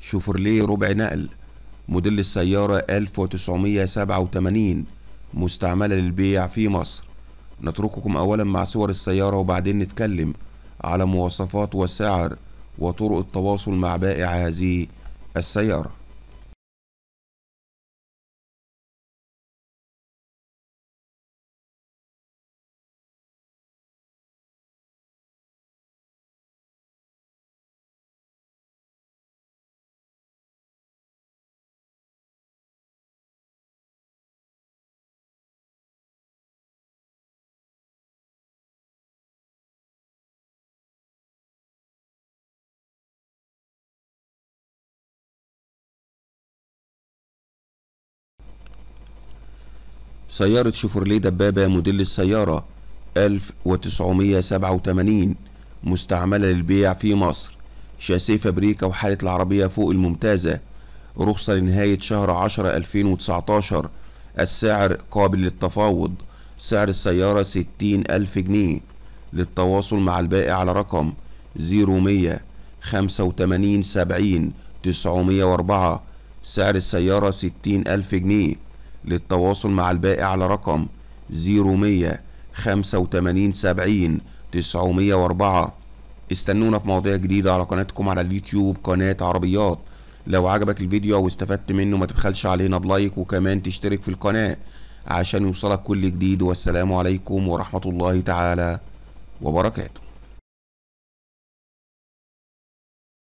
شوفرليه ربع نقل موديل السيارة 1987 مستعملة للبيع في مصر نترككم أولا مع صور السيارة وبعدين نتكلم على مواصفات وسعر وطرق التواصل مع بائع هذه السيارة سيارة شيفورليه دبابة موديل السيارة 1987 مستعملة للبيع في مصر شاسيه فابريكا وحالة العربية فوق الممتازة رخصة لنهاية شهر 10 2019 السعر قابل للتفاوض سعر السيارة 60 ألف جنيه للتواصل مع البائع على رقم 0100 85 70 904 سعر السيارة 60 ألف جنيه للتواصل مع البائع على رقم 0100 استنونا في مواضيع جديدة على قناتكم على اليوتيوب قناة عربيات لو عجبك الفيديو واستفدت منه ما تبخلش علينا بلايك وكمان تشترك في القناة عشان يوصلك كل جديد والسلام عليكم ورحمة الله تعالى وبركاته